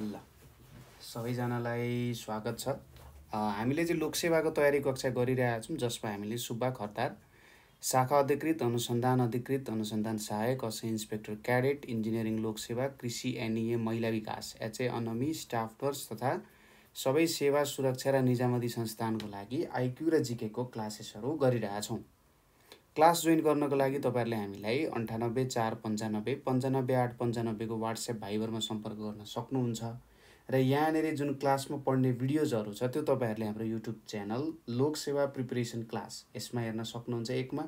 ल सबैजनालाई स्वागत छ हामीले चाहिँ लोकसेवाको तयारी कक्षा गरिरहेका छौँ जसमा हामीले सुब्बा खतार शाखा अधिकृत अनुसन्धान अधिकृत अनुसन्धान सहायक असै इन्सपेक्टर क्याडेट इन्जिनियरिङ लोकसेवा कृषि एनइए महिला विकास एचए अनमी स्टाफ नर्स तथा सबै सेवा सुरक्षा र निजामती संस्थानको लागि आइक्यू र जिकेको क्लासेसहरू गरिरहेछौँ क्लास जोइन गर्नको लागि तपाईँहरूले हामीलाई अन्ठानब्बे चार पन्चानब्बे पन्चानब्बे आठ पन्चानब्बेको वाट्सएप भाइबरमा सम्पर्क गर्न सक्नुहुन्छ र यहाँनिर जुन क्लासमा पढ्ने भिडियोजहरू छ त्यो तपाईँहरूले हाम्रो युट्युब च्यानल लोकसेवा सेवा प्रिपरेसन क्लास यसमा हेर्न सक्नुहुन्छ एकमा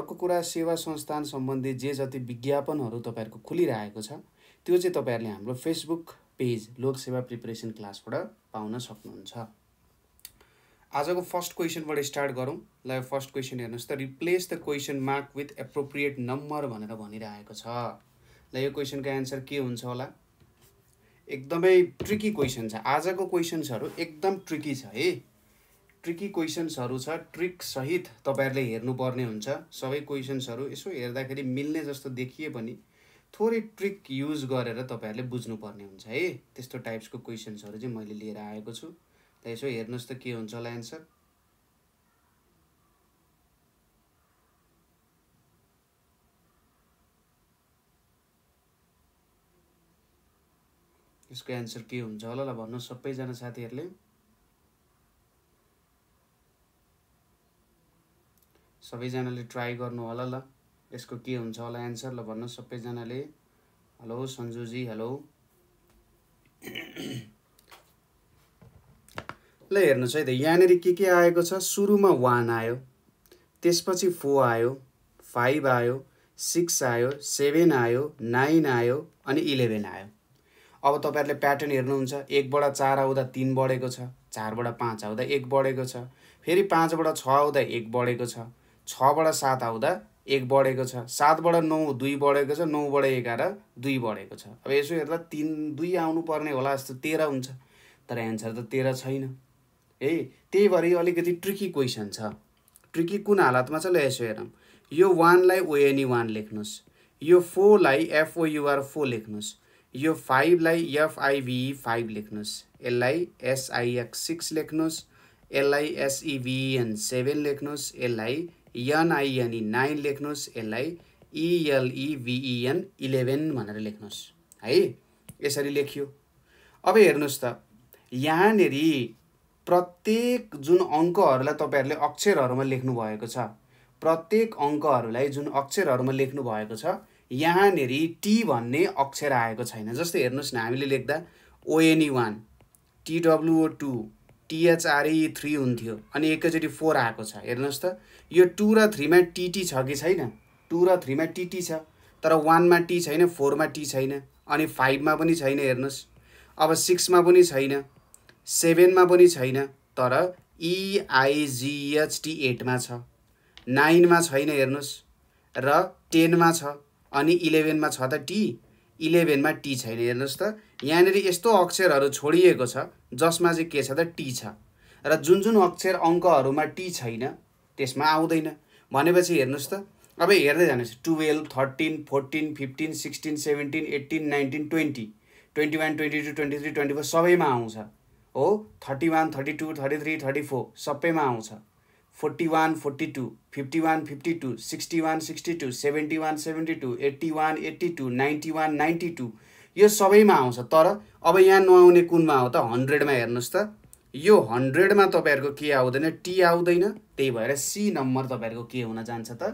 अर्को कुरा सेवा संस्थान सम्बन्धी जे जति विज्ञापनहरू तपाईँहरूको खुलिरहेको छ त्यो चाहिँ तपाईँहरूले हाम्रो फेसबुक पेज लोकसेवा प्रिपरेसन क्लासबाट पाउन सक्नुहुन्छ आजको फर्स्ट क्वेसनबाट स्टार्ट गरौँ ल फर्स्ट क्वेसन हेर्नुहोस् त replace the question mark with appropriate number भनेर भनिरहेको छ ल यो क्वेसनको एन्सर के हुन्छ होला एकदमै ट्रिकी क्वेसन छ आजको क्वेसन्सहरू एकदम ट्रिकी छ है ट्रिकी क्वेसन्सहरू छ ट्रिक ट्रिकसहित तपाईँहरूले हेर्नुपर्ने हुन्छ सबै क्वेसन्सहरू यसो हेर्दाखेरि मिल्ने जस्तो देखिए पनि थोरै ट्रिक युज गरेर तपाईँहरूले बुझ्नुपर्ने हुन्छ है त्यस्तो टाइप्सको क्वेसन्सहरू चाहिँ मैले लिएर आएको छु त यसो हेर्नुहोस् त के हुन्छ होला एन्सर यसको एन्सर के हुन्छ होला ल भन्नुहोस् सबैजना साथीहरूले सबैजनाले ट्राई गर्नु होला ल यसको के हुन्छ होला एन्सर ल भन्नुहोस् सबैजनाले हेलो सन्जुजी हेलो ल हेर्नुहोस् है त यहाँनिर के के आएको छ सुरुमा वान आयो त्यसपछि फोर आयो फाइभ आयो सिक्स आयो सेभेन आयो नाइन आयो अनि इलेभेन आयो अब तपाईँहरूले प्याटर्न हेर्नुहुन्छ एकबाट चार आउँदा तिन बढेको छ चारबाट पाँच आउँदा एक बढेको छ फेरि पाँचबाट छ आउँदा एक बढेको छ छबाट सात आउँदा एक बढेको छ सातबाट नौ दुई बढेको छ नौबाट एघार दुई बढेको छ अब यसो हेर्दा तिन दुई आउनुपर्ने होला जस्तो तेह्र हुन्छ तर एन्सर त तेह्र छैन है त्यही भएर यो अलिकति ट्रिकी क्वेसन छ ट्रिकी कुन हालतमा छ ल यसो हेरौँ यो वानलाई ओएनई वान लेख्नुहोस् यो फोरलाई एफओयुआर फोर लेख्नुहोस् यो फाइभलाई एफआइभी फाइभ लेख्नुहोस् यसलाई एसआइएक्स सिक्स लेख्नुहोस् यसलाई एसइभिएन सेभेन लेख्नुहोस् यसलाई एनआइएनई नाइन लेख्नुहोस् यसलाई इएलइभिइएन इलेभेन भनेर लेख्नुहोस् है यसरी लेखियो अब हेर्नुहोस् त यहाँनेरि प्रत्येक जुन अङ्कहरूलाई तपाईँहरूले अक्षरहरूमा लेख्नु भएको छ प्रत्येक अङ्कहरूलाई जुन अक्षरहरूमा लेख्नु भएको छ यहाँनिर टी भन्ने अक्षर आएको छैन जस्तै हेर्नुहोस् न हामीले लेख्दा O N E one T W O two T H R E E three हुन्थ्यो अनि एकैचोटि फोर आएको छ हेर्नुहोस् त यो टू र थ्रीमा टिटी छ कि छैन टू र थ्रीमा टिटी छ तर वानमा टी छैन फोरमा टी छैन अनि फाइभमा पनि छैन हेर्नुहोस् अब सिक्समा पनि छैन सेभेनमा पनि छैन तर इआइजिएचटी e एटमा छ नाइनमा छैन हेर्नुहोस् र टेनमा छ अनि इलेभेनमा छ त टी इलेभेनमा टी छैन हेर्नुहोस् त यहाँनिर यस्तो अक्षरहरू छोडिएको छ जसमा चाहिँ के छ त टी छ र जुन जुन अक्षर अङ्कहरूमा टी छैन त्यसमा आउँदैन भनेपछि हेर्नुहोस् त अब हेर्दै जानुहोस् twelve thirteen fourteen fifteen sixteen seventeen eighteen nineteen twenty twenty one twenty two twenty three twenty four सबैमा आउँछ हो thirty one thirty two thirty three thirty four सबैमा आउँछ forty one forty two fifty one fifty two sixty one sixty two seventy one seventy two eighty one eighty two ninety one ninety two यो सबैमा आउँछ तर अब यहाँ नआउने कुनमा हो त हन्ड्रेडमा हेर्नुहोस् त यो हन्ड्रेडमा तपाईँहरूको के आउँदैन टी आउँदैन त्यही भएर सी नम्बर तपाईँहरूको के हुन जान्छ त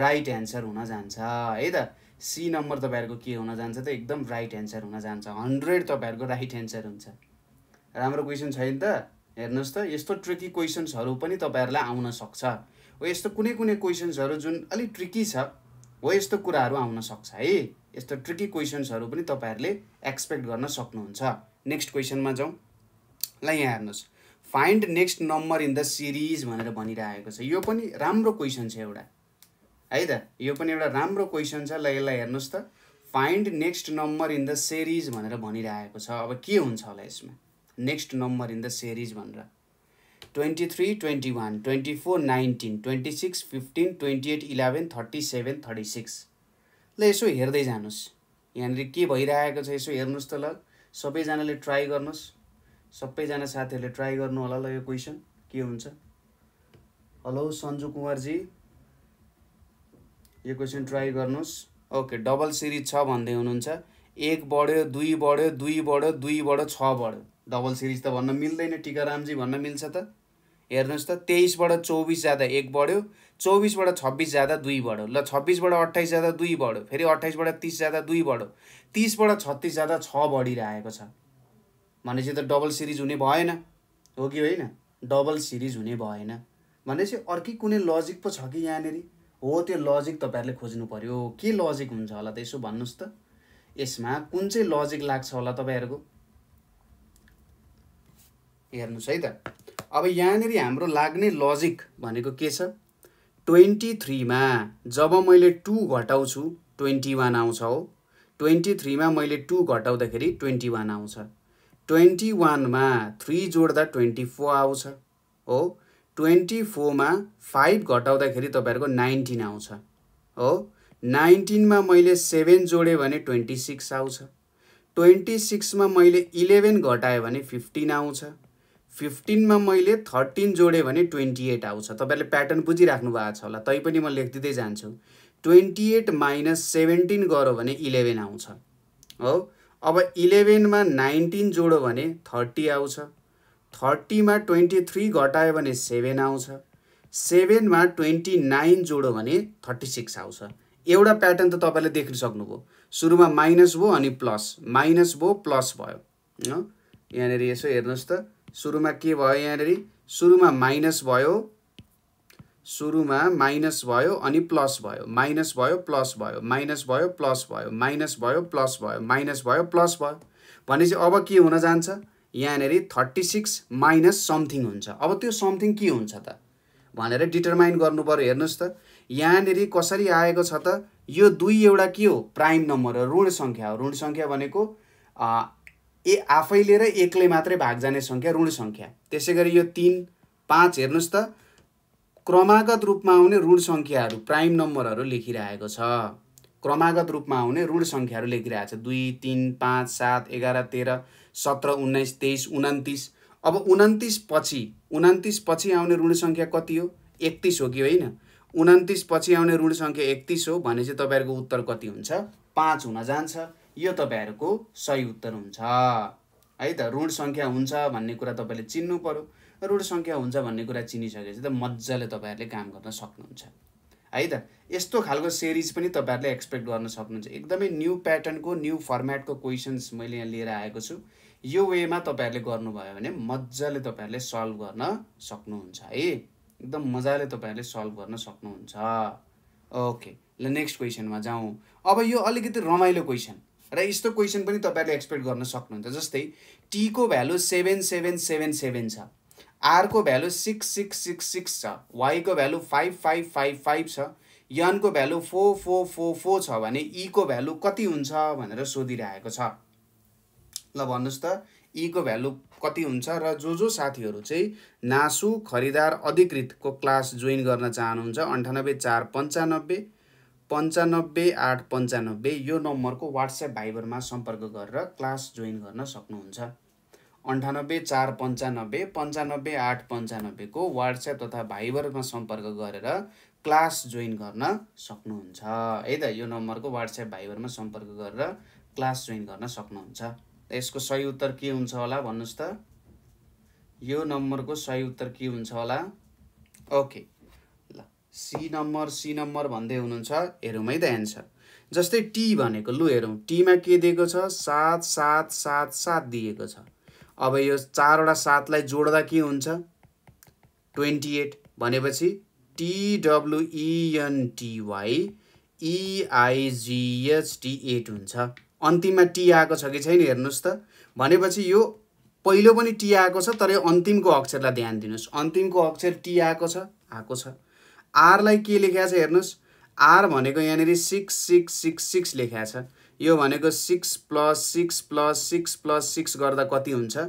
राइट एन्सर हुन जान्छ है त सी नम्बर तपाईँहरूको के हुन जान्छ त एकदम राइट एन्सर हुन जान्छ हन्ड्रेड तपाईँहरूको राइट एन्सर हुन्छ राम्रो क्वेसन छैन त हेर्नुहोस् त यस्तो ट्रिकी क्वेसन्सहरू पनि तपाईँहरूलाई आउन सक्छ हो यस्तो कुनै कुनै क्वेसन्सहरू जुन अलिक ट्रिकी छ हो यस्तो कुराहरू आउन सक्छ है यस्तो ट्रिकी क्वेसन्सहरू पनि तपाईँहरूले एक्सपेक्ट गर्न सक्नुहुन्छ नेक्स्ट क्वेसनमा जाउँ ल यहाँ हेर्नुहोस् find next number in the series भनेर भनिरहेको छ यो पनि राम्रो क्वेसन छ एउटा है त यो पनि एउटा राम्रो क्वेसन छ ल यसलाई हेर्नुहोस् त find next number in the series भनेर भनिरहेको छ अब के हुन्छ होला यसमा next number in the series भनेर twenty three twenty one twenty four nineteen twenty six fifteen twenty eight eleven thirty seven thirty six ल यसो हेर्दै जानुहोस् यहाँनिर के भइरहेको छ यसो हेर्नुहोस् त ल सबैजनाले ट्राई गर्नुहोस् सबैजना साथीहरूले ट्राई गर्नु होला ल यो क्वेसन के हुन्छ हेलो सन्जु कुमारजी यो क्वेसन ट्राई गर्नुहोस् ओके डबल सिरिज छ भन्दै हुनुहुन्छ एक बढ्यो दुई बढ्यो दुई बढ्यो दुई बढ्यो छ बढ्यो डबल सिरिज त भन्न मिल्दैन रामजी भन्न मिल्छ त हेर्नुहोस् त तेइसबाट चौबिस जाँदा एक बढ्यो चौबिसबाट छब्बिस जाँदा दुई बढ्यो ल छब्बिसबाट अट्ठाइस जाँदा दुई बढ्यो फेरि अट्ठाइसबाट तिस जाँदा दुई बढ्यो तिसबाट छत्तिस जाँदा छ बढिरहेको छ भनेपछि त डबल सिरिज हुने भएन हो कि होइन डबल सिरिज हुने भएन भनेपछि अर्कै कुनै लजिक पो छ कि यहाँनिर हो त्यो लजिक तपाईँहरूले खोज्नु पऱ्यो के लजिक हुन्छ होला त यसो भन्नुहोस् त यसमा कुन चाहिँ लजिक लाग्छ होला तपाईँहरूको हेर्नुहोस् है त अब यहाँनिर हाम्रो लाग्ने लजिक भनेको के छ ट्वेन्टी थ्रीमा जब मैले टू घटाउँछु ट्वेन्टी वान आउँछ हो ट्वेन्टी थ्रीमा मैले टू घटाउँदाखेरि ट्वेन्टी वान आउँछ ट्वेन्टी वानमा थ्री जोड्दा ट्वेन्टी फोर आउँछ हो ट्वेन्टी फोरमा फाइभ घटाउँदाखेरि तपाईँहरूको नाइन्टिन आउँछ हो नाइन्टिनमा मैले सेभेन जोडेँ भने ट्वेन्टी सिक्स आउँछ ट्वेन्टी सिक्समा मैले इलेभेन घटाएँ भने फिफ्टिन आउँछ फिफ्टिनमा मैले थर्टिन जोडेँ भने ट्वेन्टी एट आउँछ तपाईँहरूले प्याटर्न बुझिराख्नु भएको छ होला तैपनि म लेखिदिँदै जान्छु ट्वेन्टी एट माइनस सेभेन्टिन गऱ्यो भने इलेभेन आउँछ हो अब इलेभेनमा नाइन्टिन जोड्यो भने थर्टी आउँछ थर्टीमा ट्वेन्टी थ्री घटायो भने सेभेन आउँछ सेभेनमा ट्वेन्टी नाइन जोड्यो भने थर्टी सिक्स आउँछ एउटा प्याटर्न त तपाईँले देख्न सक्नुभयो सुरुमा माइनस भयो अनि प्लस माइनस भयो प्लस भयो यहाँनिर यसो हेर्नुहोस् त सुरुमा के भयो यहाँनिर सुरुमा माइनस भयो सुरुमा माइनस भयो अनि प्लस भयो माइनस भयो प्लस भयो माइनस भयो प्लस भयो माइनस भयो प्लस भयो माइनस भयो प्लस भयो भनेपछि अब के हुन जान्छ यहाँनिर थर्टी सिक्स माइनस समथिङ हुन्छ अब त्यो समथिङ के हुन्छ त भनेर डिटरमाइन गर्नु पऱ्यो हेर्नुहोस् त यहाँनिर कसरी आएको छ त यो दुई एउटा के हो प्राइम नम्बर हो ऋण सङ्ख्या हो ऋण सङ्ख्या भनेको ए आफैले र एकले मात्रै भाग जाने सङ्ख्या ऋण सङ्ख्या त्यसै गरी यो तिन पाँच हेर्नुहोस् त क्रमागत रूपमा आउने ऋण सङ्ख्याहरू प्राइम नम्बरहरू लेखिरहेको छ क्रमागत रूपमा आउने ऋण सङ्ख्याहरू लेखिरहेको छ दुई तिन पाँच सात एघार तेह्र सत्र उन्नाइस तेइस उन्तिस अब उन्तिस पछि उन्तिस पछि आउने ऋण सङ्ख्या कति हो एकतिस हो कि होइन उन्तिस पछि आउने ऋण सङ्ख्या एकतिस हो भने चाहिँ तपाईँहरूको उत्तर कति हुन्छ पाँच हुन जान्छ यो तपाईँहरूको सही उत्तर हुन्छ है त ऋण सङ्ख्या हुन्छ भन्ने कुरा तपाईँले चिन्नु पऱ्यो ऋण सङ्ख्या हुन्छ भन्ने कुरा चिनिसकेपछि त मजाले तपाईँहरूले काम गर्न सक्नुहुन्छ है त यस्तो खालको सिरिज पनि तपाईँहरूले एक्सपेक्ट गर्न सक्नुहुन्छ एकदमै न्यू प्याटर्नको न्यू फर्मेटको क्वेसन्स मैले यहाँ लिएर आएको छु यो वेमा तपाईँहरूले गर्नुभयो भने मजाले तपाईँहरूले सल्भ गर्न सक्नुहुन्छ है एकदम मजाले तपाईँहरूले सल्भ गर्न सक्नुहुन्छ ओके ल नेक्स्ट क्वेसनमा जाउँ अब यो अलिकति रमाइलो क्वेसन र यस्तो क्वेसन पनि तपाईँहरूले एक्सपेक्ट गर्न सक्नुहुन्छ जस्तै टीको value seven seven seven seven छ आरको value six six six six छ वाईको value five five five five छ यनको value four four four four छ भने ईको e भ्यालु कति हुन्छ भनेर सोधिरहेको छ ल भन्नुहोस् त ईको e भ्यालु कति हुन्छ र जो जो साथीहरू चाहिँ नासु खरिदार अधिकृतको क्लास जोइन गर्न चाहनुहुन्छ अन्ठानब्बे चार पन्चानब्बे पन्चानब्बे आठ पन्चानब्बे यो नम्बरको वाट्सएप भाइबरमा सम्पर्क गरेर क्लास जोइन गर्न सक्नुहुन्छ अन्ठानब्बे चार पन्चानब्बे पन्चानब्बे आठ पन्चानब्बेको वाट्सएप तथा भाइबरमा सम्पर्क गरेर क्लास जोइन गर्न सक्नुहुन्छ है त यो नम्बरको वाट्सएप भाइबरमा सम्पर्क गरेर क्लास जोइन गर्न सक्नुहुन्छ यसको सही उत्तर के हुन्छ होला भन्नुहोस् त यो नम्बरको सही उत्तर के हुन्छ होला okay C number C number भन्दै हुनुहुन्छ हेरौँ है त एन्सर जस्तै टी भनेको लु हेरौँ टीमा के दिएको छ सात सात सात सात दिएको छ अब यो चारवटा सातलाई जोड्दा के हुन्छ ट्वेन्टी एट भनेपछि टिडब्लुइएनटिवाई इआइजिएचटी एट हुन्छ अन्तिममा टी आएको छ कि छैन हेर्नुहोस् त भनेपछि यो पहिलो पनि टी आएको छ तर यो अन्तिमको अक्षरलाई ध्यान दिनुहोस् अन्तिमको अक्षर टी आएको छ आएको छ आरलाई के लेखा छ हेर्नुहोस् आर भनेको यहाँनिर सिक्स सिक्स सिक्स सिक्स लेखाएको छ यो भनेको six plus six plus six plus six गर्दा कति हुन्छ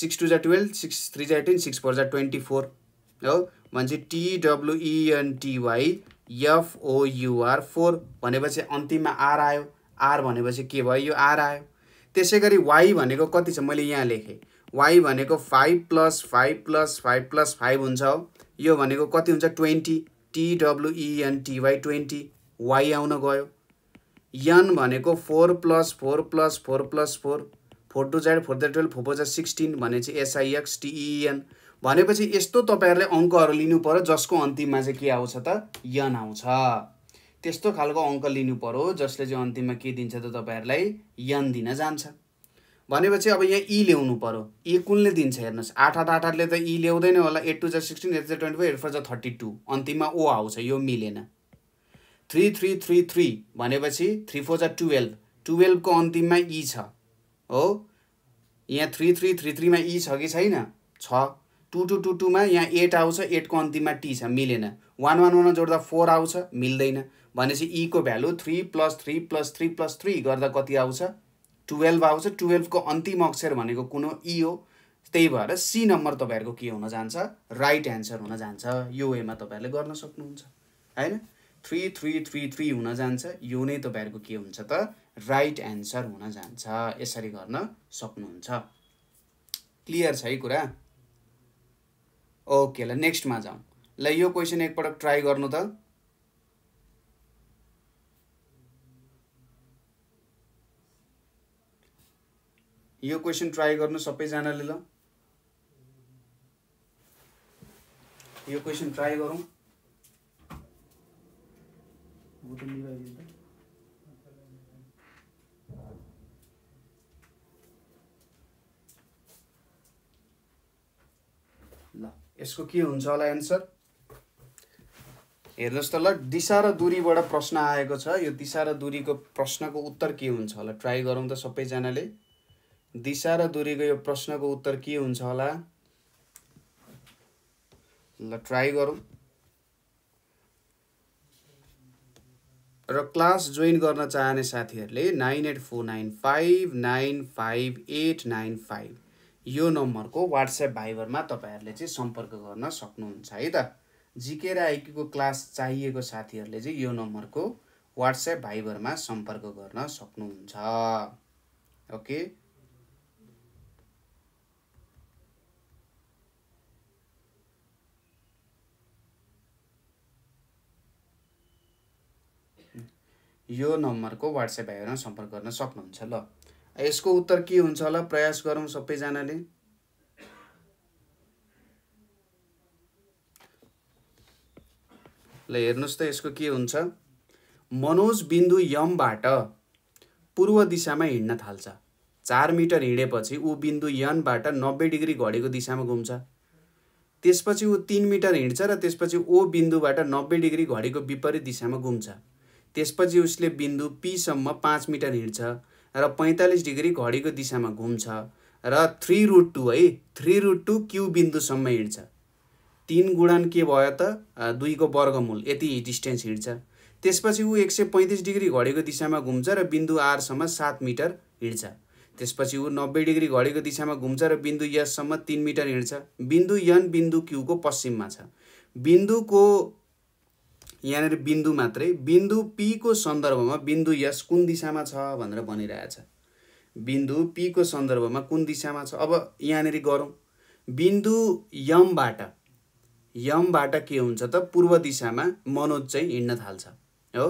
सिक्स टू जा टुवेल्भ सिक्स थ्री जा एटिन सिक्स फोर जा ट्वेन्टी फोर हो भनेपछि टिडब्लुइएनटिवाई एफओयुआर फोर भनेपछि अन्तिममा आर आयो आर भनेपछि के भयो यो आर आयो त्यसै गरी वाइ भनेको कति छ मैले यहाँ लेखेँ वाइ भनेको five plus five plus five plus five हुन्छ हो यो भनेको कति हुन्छ twenty T W E N T Y e twenty Y आउन गयो यन भनेको four plus four plus four plus four four two जाइड four the twelve four four जा सिक्सटिन भनेपछि एसआइएक्स टिइएन भनेपछि यस्तो तपाईँहरूले अङ्कहरू लिनु पऱ्यो जसको अन्तिममा चाहिँ के आउँछ त यन आउँछ त्यस्तो खालको अङ्क लिनु पऱ्यो जसले चाहिँ अन्तिममा के दिन्छ त तपाईँहरूलाई यन दिन जान्छ भनेपछि अब यहाँ ई e ल्याउनु पऱ्यो ए e कुनले दिन्छ हेर्नुहोस् आठ आठ आठ आठले त ई e ल्याउँदैन होला एट टू जा सिक्सटिन एट जा ट्वेन्टी फोर एट फोर जा थर्टी टू अन्तिममा ओ आउँछ यो मिलेन थ्री थ्री थ्री थ्री भनेपछि थ्री फोर जा टुवेल्भ टुवेल्भको अन्तिममा ई छ हो यहाँ थ्री थ्री थ्री थ्रीमा ई छ कि छैन छ टु टू टू टूमा यहाँ एट आउँछ एटको अन्तिममा टी छ मिलेन वान वान वानमा जोड्दा फोर आउँछ मिल्दैन भनेपछि ईको value three plus three plus three plus three गर्दा कति आउँछ टुवेल्भ आउँछ टुवेल्भको अन्तिम अक्षर भनेको कुनो इ हो त्यही भएर सी नम्बर तपाईँहरूको के हुन जान्छ राइट एन्सर हुन जान्छ यो वेमा तपाईँहरूले गर्न सक्नुहुन्छ होइन थ्री थ्री थ्री थ्री हुन जान्छ यो नै तपाईँहरूको के हुन्छ त राइट एन्सर हुन जान्छ यसरी गर्न सक्नुहुन्छ क्लियर छ है कुरा ओके ल नेक्स्टमा जाउँ ल यो क्वेसन एकपटक ट्राई गर्नु त यो क्वेसन ट्राई गर्नु सबैजनाले ल यो क्वेसन ट्राई गरौँ ल यसको के हुन्छ होला एन्सर हेर्नुहोस् त ल दिशा र दुरीबाट प्रश्न आएको छ यो दिशा र दुरीको प्रश्नको उत्तर के हुन्छ होला ट्राई गरौँ त सबैजनाले दिशा र दूरीको यो प्रश्नको उत्तर के हुन्छ होला ल ट्राई गरौँ र क्लास जोइन गर्न चाहने साथीहरूले nine eight four nine five nine five eight nine five यो नम्बरको वाट्सएप भाइबरमा तपाईँहरूले चाहिँ सम्पर्क गर्न सक्नुहुन्छ है त जिके र क्लास चाहिएको साथीहरूले चाहिँ यो नम्बरको वाट्सएप भाइबरमा सम्पर्क गर्न सक्नुहुन्छ ओके यो नम्बरको वाट्सएप आएर सम्पर्क गर्न सक्नुहुन्छ ल यसको उत्तर के हुन्छ होला प्रयास गरौँ सबैजनाले ल हेर्नुहोस् त यसको के हुन्छ मनोज बिन्दु यमबाट पूर्व दिशामा हिँड्न थाल्छ चार मिटर हिँडेपछि ऊ बिन्दु यनबाट नब्बे डिग्री घडीको दिशामा घुम्छ त्यसपछि ऊ तिन मिटर हिँड्छ र त्यसपछि ओ बिन्दुबाट नब्बे डिग्री घडीको विपरीत दिशामा घुम्छ त्यसपछि उसले बिन्दु पीसम्म पाँच मिटर हिँड्छ र पैँतालिस डिग्री घडीको दिशामा घुम्छ र थ्री रुट टू है थ्री रुट टू क्यु बिन्दुसम्म हिँड्छ तिन गुणन के भयो त दुईको वर्गमूल यति डिस्टेन्स हिँड्छ त्यसपछि ऊ एक सय पैँतिस डिग्री घडीको दिशामा घुम्छ र बिन्दु आरसम्म सात मिटर हिँड्छ त्यसपछि ऊ नब्बे डिग्री घडीको दिशामा घुम्छ र बिन्दु यससम्म तिन मिटर हिँड्छ बिन्दु यन बिन्दु क्युको पश्चिममा छ बिन्दुको यहाँनिर बिन्दु मात्रै बिन्दु पीको सन्दर्भमा बिन्दु यस कुन दिशामा छ भनेर भनिरहेछ बिन्दु पीको सन्दर्भमा कुन दिशामा छ अब यहाँनिर गरौँ बिन्दु यमबाट यमबाट के हुन्छ त पूर्व दिशामा मनोज चाहिँ हिँड्न थाल्छ हो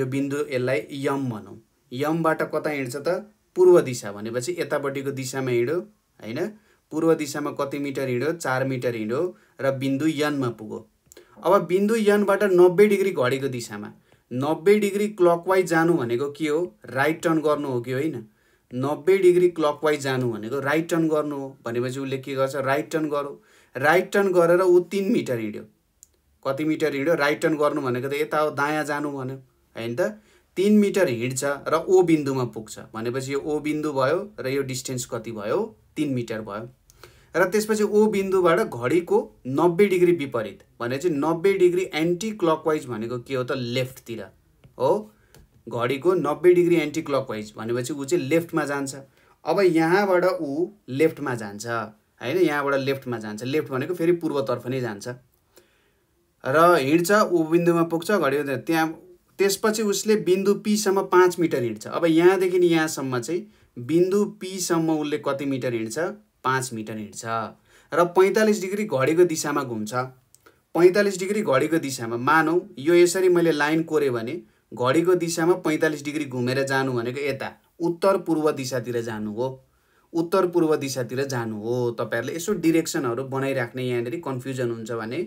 यो बिन्दु यसलाई यम भनौँ यमबाट कता हिँड्छ त पूर्व दिशा भनेपछि यतापट्टिको दिशामा हिँड्यो होइन पूर्व दिशामा कति मिटर हिँड्यो चार मिटर हिँड्यो र बिन्दु यनमा पुग्यो अब बिन्दु यनबाट नब्बे डिग्री घडीको दिशामा नब्बे डिग्री क्लकवाइज जानु भनेको के हो राइट टर्न गर्नु हो कि होइन नब्बे डिग्री क्लकवाइज जानु भनेको राइट टर्न गर्नु हो भनेपछि उसले के गर्छ राइट टर्न गरौँ राइट टर्न गरेर ऊ तिन मिटर हिँड्यो कति मिटर हिँड्यो राइट टर्न गर्नु भनेको त यता हो दायाँ जानु भन्यो होइन त तिन मिटर हिँड्छ र ओ बिन्दुमा पुग्छ भनेपछि यो ओ बिन्दु भयो र यो डिस्टेन्स कति भयो तिन मिटर भयो र त्यसपछि ओ बिन्दुबाट घडीको नब्बे डिग्री विपरीत भनेपछि चाहिँ नब्बे डिग्री एन्टी क्लकवाइज भनेको के हो त लेफ्टतिर हो घडीको नब्बे डिग्री एन्टी क्लकवाइज भनेपछि ऊ चाहिँ लेफ्टमा जान्छ अब यहाँबाट ऊ लेफ्टमा जान्छ होइन यहाँबाट लेफ्टमा जान्छ लेफ्ट भनेको फेरि पूर्वतर्फ नै जान्छ र हिँड्छ ऊ बिन्दुमा पुग्छ घडी त्यहाँ त्यसपछि उसले बिन्दु पीसम्म पाँच मिटर हिँड्छ अब यहाँदेखि यहाँसम्म चाहिँ बिन्दु पीसम्म उसले कति मिटर हिँड्छ पाँच मिटर हिँड्छ र पैँतालिस डिग्री घडीको दिशामा घुम्छ पैँतालिस डिग्री घडीको दिशामा मानौँ यो यसरी मैले लाइन कोरेँ भने घडीको दिशामा पैँतालिस डिग्री घुमेर जानु भनेको यता उत्तर पूर्व दिशातिर जानु हो उत्तर पूर्व दिशातिर जानु हो तपाईँहरूले यसो डिरेक्सनहरू बनाइराख्ने यहाँनिर कन्फ्युजन हुन्छ भने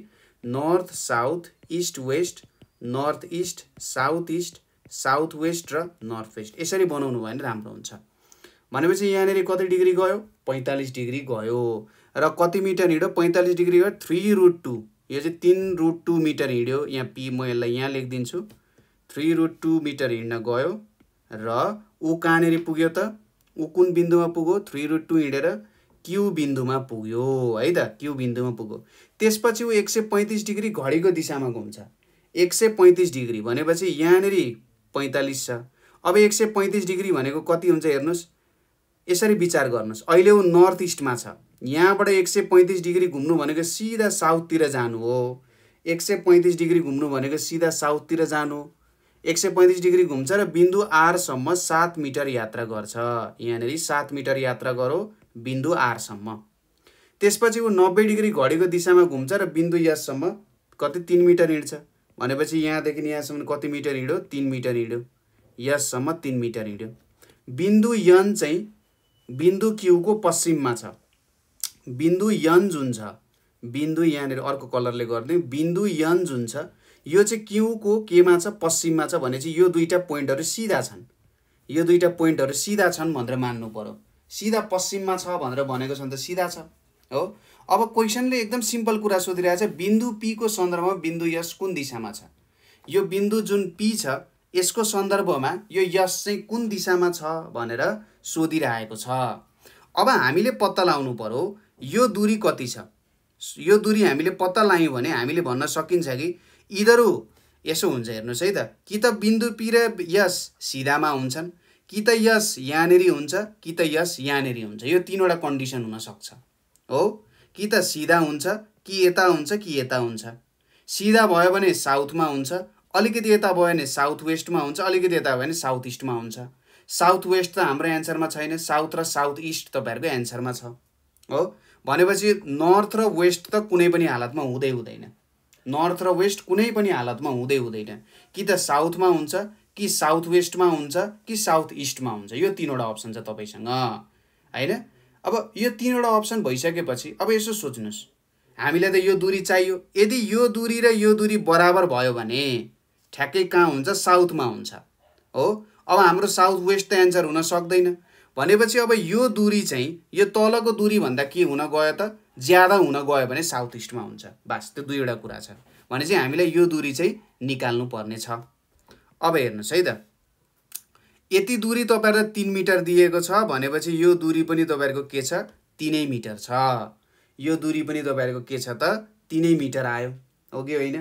north south east west north east south east south west र नर्थ वेस्ट यसरी बनाउनु भयो भने राम्रो हुन्छ भनेपछि यहाँनिर कति डिग्री गयो पैँतालिस डिग्री गयो र कति मिटर हिँड्यो पैँतालिस डिग्री गयो थ्री रुट टू यो चाहिँ तिन रुट टू मिटर हिँड्यो यहाँ पी म यसलाई यहाँ लेखिदिन्छु थ्री रुट टू मिटर हिँड्न गयो र ऊ कहाँनिर पुग्यो त ऊ कुन बिन्दुमा पुग्यो थ्री रुट टू हिँडेर क्यु बिन्दुमा पुग्यो है त क्यु बिन्दुमा पुग्यो त्यसपछि ऊ एक सय पैँतिस डिग्री घडीको दिशामा घुम्छ एक सय पैँतिस डिग्री भनेपछि यहाँनिर पैँतालिस छ अब एक सय पैँतिस डिग्री भनेको कति हुन्छ हेर्नुहोस् यसरी विचार गर्नुहोस् अहिले ऊ नर्थ इस्टमा छ यहाँबाट एक सय पैँतिस डिग्री घुम्नु भनेको सिधा साउथतिर जानु हो एक सय पैँतिस डिग्री घुम्नु भनेको सिधा साउथतिर जानु एक सय पैँतिस डिग्री घुम्छ र बिन्दु आरसम्म सात मिटर यात्रा गर्छ यहाँनिर सात मिटर यात्रा गरो बिन्दु आरसम्म त्यसपछि ऊ नब्बे डिग्री घडीको दिशामा घुम्छ र बिन्दु यससम्म कति तिन मिटर हिँड्छ भनेपछि यहाँदेखि यहाँसम्म कति मिटर हिँड्यो तिन मिटर हिँड्यो यससम्म तिन मिटर हिँड्यो बिन्दु यन चाहिँ बिन्दु क्युको पश्चिममा छ बिन्दु यन जुन छ बिन्दु यहाँनिर अर्को कलरले गरिदिउँ बिन्दु यन जुन छ यो चाहिँ क्युको केमा छ पश्चिममा छ भने चाहिँ यो दुईवटा पोइन्टहरू सिधा छन् यो दुईवटा पोइन्टहरू सिधा छन् भनेर मान्नु पऱ्यो सिधा पश्चिममा छ भनेर भनेको छ भने त सिधा छ हो अब क्वेसनले एकदम सिम्पल कुरा सोधिरहेको छ बिन्दु पीको सन्दर्भमा बिन्दु यस कुन दिशामा छ यो बिन्दु जुन पी छ यसको सन्दर्भमा यो यस चाहिँ कुन दिशामा छ भनेर सोधिरहेको छ अब हामीले पत्ता लाउनु पऱ्यो यो दुरी कति छ यो दुरी हामीले पत्ता लगायौँ भने हामीले भन्न सकिन्छ कि यिनीहरू यसो हुन्छ हेर्नुहोस् है त कि त बिन्दु पी र यस सिधामा हुन्छन् कि त यस यहाँनेरि हुन्छ कि त यस यहाँनेरि हुन्छ यो तिनवटा कन्डिसन हुनसक्छ हो कि त सिधा हुन्छ कि यता हुन्छ कि यता हुन्छ सिधा भयो भने साउथमा हुन्छ अलिकति यता भयो भने साउथ वेस्टमा हुन्छ अलिकति यता भयो भने साउथ इस्टमा हुन्छ साउथ वेस्ट त हाम्रो एन्सरमा छैन साउथ र साउथ इस्ट तपाईँहरूको एन्सरमा छ हो भनेपछि नर्थ र वेस्ट त कुनै पनि हालतमा हुँदै हुँदैन नर्थ र वेस्ट कुनै पनि हालतमा हुँदै हुँदैन कि त साउथमा हुन्छ कि साउथ वेस्टमा हुन्छ कि साउथ इस्टमा हुन्छ यो तिनवटा अप्सन छ तपाईँसँग होइन अब यो तिनवटा अप्सन भइसकेपछि अब यसो सोच्नुहोस् हामीलाई त यो दुरी चाहियो यदि यो दुरी र यो दुरी बराबर भयो भने ठ्याक्कै कहाँ हुन्छ साउथमा हुन्छ हो अब हाम्रो साउथ वेस्ट त एन्सर हुन सक्दैन भनेपछि अब यो दुरी चाहिँ यो तलको दुरीभन्दा के हुन गयो त ज्यादा हुन गयो भने साउथ इस्टमा हुन्छ बास त्यो दुईवटा कुरा छ भने चाहिँ हामीलाई यो दुरी चाहिँ निकाल्नु पर्ने छ अब हेर्नुहोस् है त यति दुरी तपाईँहरूलाई तिन मिटर दिएको छ भनेपछि यो दुरी पनि तपाईँहरूको के छ तिनै मिटर छ यो दुरी पनि तपाईँहरूको के छ त तिनै मिटर आयो हो कि होइन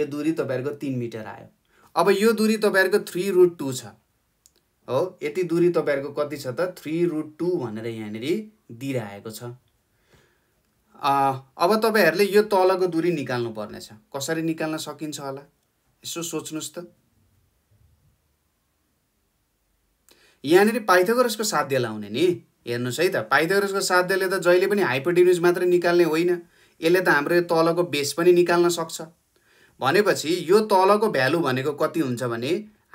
यो दुरी तपाईँहरूको तिन मिटर आयो अब यो दुरी तपाईँहरूको थ्री रुट टू छ हो यति दुरी तपाईँहरूको कति छ त थ्री रुट टू भनेर यहाँनिर दिइरहेको छ अब तपाईँहरूले यो तलको दुरी निकाल्नु पर्नेछ कसरी निकाल्न सकिन्छ होला यसो सोच्नुहोस् त यहाँनिर पाइथागोरसको साध्य लाउने नि हेर्नुहोस् है त पाइथागोरसको साध्यले त जहिले पनि हाइपोटेन्युज मात्र निकाल्ने होइन यसले त हाम्रो यो तलको बेस पनि निकाल्न सक्छ भनेपछि यो तलको भ्यालु भनेको कति हुन्छ भने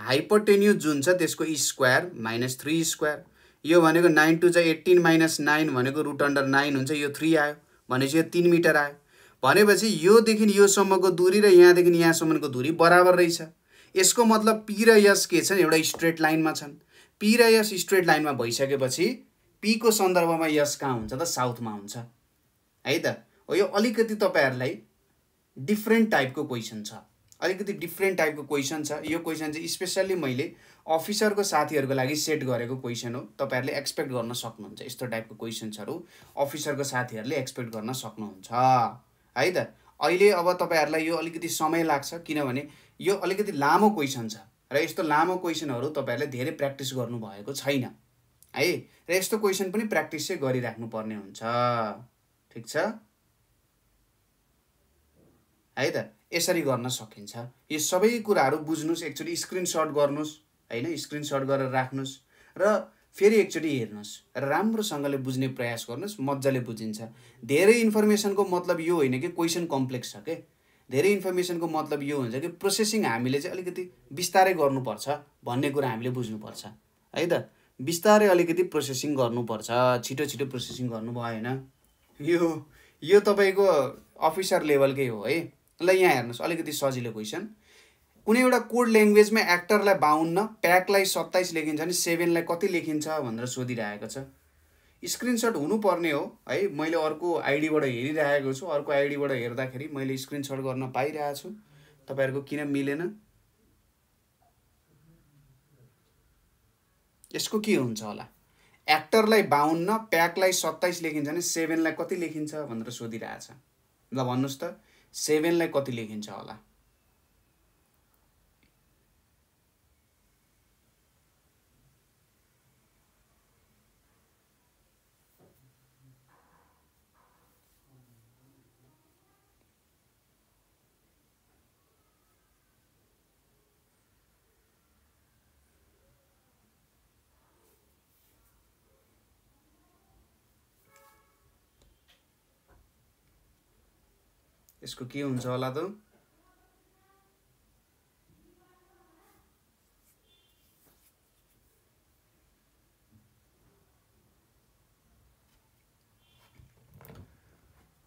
हाइपोटेन्यु जुन छ त्यसको स्क्वायर माइनस थ्री स्क्वायर यो भनेको नाइन टू चाहिँ एट्टिन माइनस नाइन भनेको रुट अन्डर नाइन हुन्छ यो थ्री आयो भनेपछि यो तिन मिटर आयो भनेपछि योदेखि योसम्मको दुरी र यहाँदेखि यहाँसम्मको दुरी बराबर रहेछ यसको मतलब पी र यस के छन् एउटा स्ट्रेट लाइनमा छन् पी र यस स्ट्रेट लाइनमा भइसकेपछि पीको सन्दर्भमा यस कहाँ हुन्छ त साउथमा हुन्छ है त हो यो अलिकति तपाईँहरूलाई डिफ्रेन्ट टाइपको क्वेसन छ अलिकति डिफ्रेन्ट टाइपको क्वेसन छ यो क्वेसन चाहिँ स्पेसल्ली मैले अफिसरको साथीहरूको लागि सेट गरेको क्वेसन हो तपाईँहरूले एक्सपेक्ट गर्न सक्नुहुन्छ यस्तो टाइपको क्वेसन्सहरू अफिसरको साथीहरूले एक्सपेक्ट गर्न सक्नुहुन्छ है त अहिले अब तपाईँहरूलाई यो अलिकति समय लाग्छ किनभने यो अलिकति लामो क्वेसन छ र यस्तो लामो क्वेसनहरू तपाईँहरूले धेरै प्र्याक्टिस गर्नुभएको छैन है र यस्तो क्वेसन पनि प्र्याक्टिस चाहिँ गरिराख्नु पर्ने हुन्छ ठिक छ है त यसरी गर्न सकिन्छ यो सबै कुराहरू बुझ्नुहोस् एकचोटि स्क्रिनसट गर्नुहोस् होइन स्क्रिनसट गरेर राख्नुहोस् र फेरि एकचोटि हेर्नुहोस् र राम्रोसँगले बुझ्ने प्रयास गर्नुहोस् मजाले बुझिन्छ धेरै इन्फर्मेसनको मतलब यो होइन कि क्वेसन कम्प्लेक्स छ के धेरै इन्फर्मेसनको मतलब यो हुन्छ कि प्रोसेसिङ हामीले चाहिँ अलिकति बिस्तारै गर्नुपर्छ भन्ने कुरा हामीले बुझ्नुपर्छ है त बिस्तारै अलिकति प्रोसेसिङ गर्नुपर्छ छिटो छिटो प्रोसेसिङ गर्नु भएन यो यो तपाईँको अफिसर लेभलकै हो है ल यहाँ हेर्नुहोस् अलिकति सजिलो क्वेसन कुनै एउटा कोड ल्याङ्ग्वेजमा एक्टरलाई बाहुन्न प्याकलाई सत्ताइस लेखिन्छ भने सेभेनलाई कति लेखिन्छ भनेर सोधिरहेको छ स्क्रिनसट हुनुपर्ने हो है मैले अर्को आइडीबाट हेरिरहेको छु अर्को आइडीबाट हेर्दाखेरि मैले स्क्रिनसट गर्न पाइरहेको छु तपाईँहरूको किन मिलेन यसको के हुन्छ होला एक्टरलाई बाहुन्न प्याकलाई सत्ताइस लेखिन्छ भने सेभेनलाई कति लेखिन्छ भनेर सोधिरहेछ ल भन्नुहोस् त सेभेनलाई कति लेखिन्छ होला यसको के हुन्छ होला त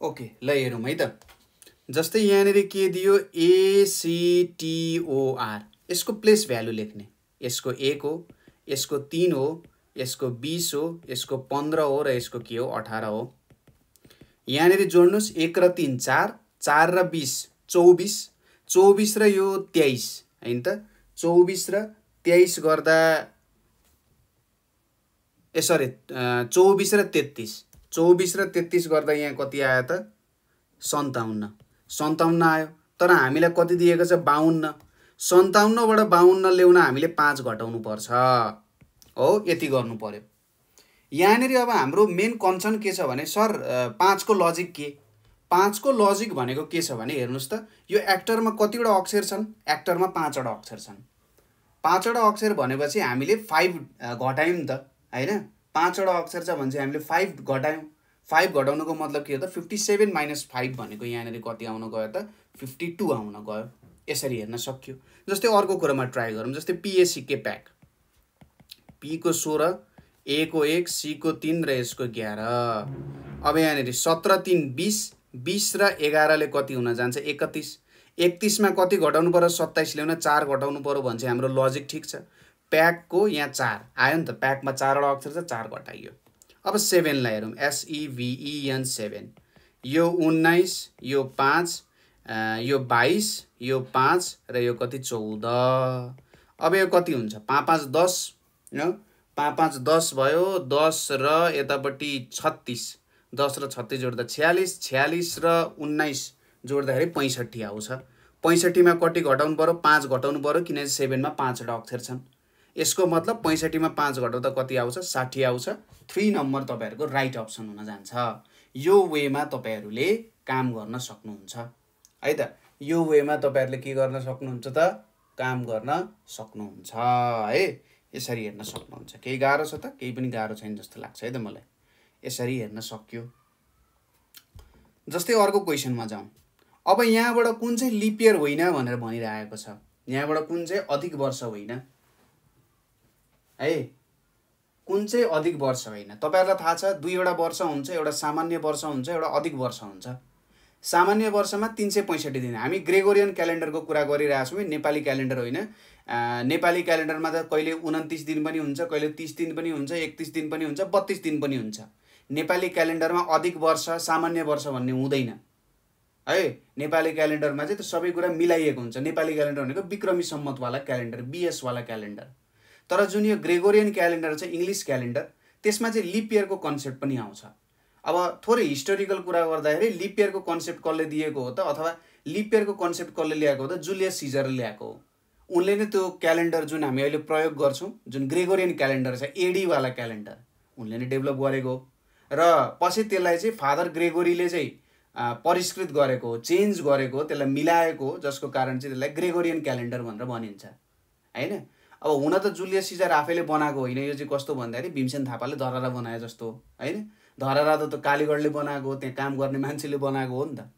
ओके ल हेरौँ है त जस्तै यहाँनिर के दियो एसिटिओआर यसको प्लेस भ्यालु लेख्ने यसको एक हो यसको तिन हो यसको बिस हो यसको पन्ध्र हो र यसको के हो अठार हो यहाँनिर जोड्नुहोस् एक र तिन चार चार र बिस चौबिस चौबिस र यो तेइस होइन त चौबिस र तेइस गर्दा ए सरी चौबिस र तेत्तिस चौबिस र तेत्तिस गर्दा यहाँ कति आयो त सन्ताउन्न सन्ताउन्न आयो तर हामीलाई कति दिएको छ बाहुन्न सन्ताउन्नबाट बाहुन्न ल्याउन हामीले पाँच घटाउनुपर्छ हो यति गर्नु पऱ्यो यहाँनिर अब हाम्रो मेन कन्सर्न के छ भने सर पाँचको लजिक के पाँचको लजिक भनेको के छ भने हेर्नुहोस् त यो एक्टरमा कतिवटा अक्षर छन् एक्टरमा पाँचवटा अक्षर छन् पाँचवटा अक्षर भनेपछि हामीले फाइभ घटायौँ त होइन पाँचवटा अक्षर छ भने चाहिँ हामीले फाइभ घटायौँ फाइभ घटाउनुको मतलब के हो त फिफ्टी सेभेन माइनस फाइभ भनेको यहाँनिर कति आउन गयो त फिफ्टी टू आउन गयो यसरी हेर्न सक्यो जस्तै अर्को कुरामा ट्राई गरौँ जस्तै पिएसी के प्याक पीको सोह्र ए को एक सीको तिन र यसको एघार अब यहाँनिर सत्र तिन बिस बिस र एघारले कति हुन जान्छ एकतिस एकतिसमा कति घटाउनु पऱ्यो सत्ताइस ल्याउन चार घटाउनु पऱ्यो भने चाहिँ हाम्रो लजिक ठिक छ प्याकको यहाँ चार आयो नि त प्याकमा चारवटा अक्षर छ चार घटाइयो अब सेभेनलाई हेरौँ एसइभिइएन e e सेभेन यो उन्नाइस यो पाँच यो बाइस यो पाँच र यो कति चौध अब यो कति हुन्छ पाँच पाँच दस पाँच पाँच दस भयो दस र यतापट्टि छत्तिस दस र छत्तिस जोड्दा छ्यालिस छ्यालिस र उन्नाइस जोड्दाखेरि पैँसठी आउँछ पैँसठीमा कति घटाउनु पऱ्यो पाँच घटाउनु पऱ्यो किनकि सेभेनमा पाँचवटा अक्षर छन् यसको मतलब पैँसठीमा पाँच घटाउँदा कति आउँछ साठी आउँछ थ्री नम्बर तपाईँहरूको राइट अप्सन हुन जान्छ यो वेमा तपाईँहरूले काम गर्न सक्नुहुन्छ है त यो वेमा तपाईँहरूले के गर्न सक्नुहुन्छ त काम गर्न सक्नुहुन्छ है यसरी हेर्न सक्नुहुन्छ केही गाह्रो छ त केही पनि गाह्रो छैन जस्तो लाग्छ है त मलाई यसरी हेर्न सक्यो जस्तै अर्को क्वेसनमा जाउँ अब यहाँबाट कुन चाहिँ लिपियर होइन भनेर भनिरहेको छ यहाँबाट कुन चाहिँ अधिक वर्ष होइन है कुन चाहिँ अधिक वर्ष होइन तपाईँहरूलाई थाहा छ दुईवटा वर्ष हुन्छ एउटा सामान्य वर्ष हुन्छ एउटा अधिक वर्ष हुन्छ सामान्य वर्षमा तिन सय पैँसठी दिन हामी ग्रेगोरियन क्यालेन्डरको कुरा छौँ नेपाली क्यालेन्डर होइन नेपाली क्यालेन्डरमा त कहिले उन्तिस दिन पनि हुन्छ कहिले तिस दिन पनि हुन्छ एकतिस दिन पनि हुन्छ बत्तिस दिन पनि हुन्छ नेपाली क्यालेन्डरमा अधिक वर्ष सामान्य वर्ष भन्ने हुँदैन है नेपाली क्यालेन्डरमा चाहिँ त्यो सबै कुरा मिलाइएको हुन्छ नेपाली क्यालेन्डर भनेको विक्रमी सम्मतवाला क्यालेन्डर बिएसवाला क्यालेन्डर तर जुन यो ग्रेगोरियन क्यालेन्डर छ इङ्ग्लिस क्यालेन्डर त्यसमा चाहिँ लिप इयरको कन्सेप्ट पनि आउँछ अब थोरै हिस्टोरिकल कुरा गर्दाखेरि लिप इयरको कन्सेप्ट कसले दिएको हो त अथवा लिप इयरको कन्सेप्ट कसले ल्याएको हो त जुलियस सिजरले ल्याएको हो उनले नै त्यो क्यालेन्डर जुन हामी अहिले प्रयोग गर्छौँ जुन ग्रेगोरियन क्यालेन्डर छ एडीवाला क्यालेन्डर उनले नै डेभलप गरेको हो र पछि त्यसलाई चाहिँ फादर ग्रेगोरीले चाहिँ परिष्कृत गरेको हो चेन्ज गरेको हो त्यसलाई मिलाएको हो जसको कारण चाहिँ त्यसलाई ग्रेगोरियन क्यालेन्डर भनेर भनिन्छ होइन अब हुन त जुलियस सिजर आफैले बनाएको होइन यो चाहिँ कस्तो भन्दाखेरि भीमसेन थापाले धरारा बनाए जस्तो होइन धरारा त त्यो कालीगढले बनाएको त्यहाँ काम गर्ने मान्छेले बनाएको हो नि त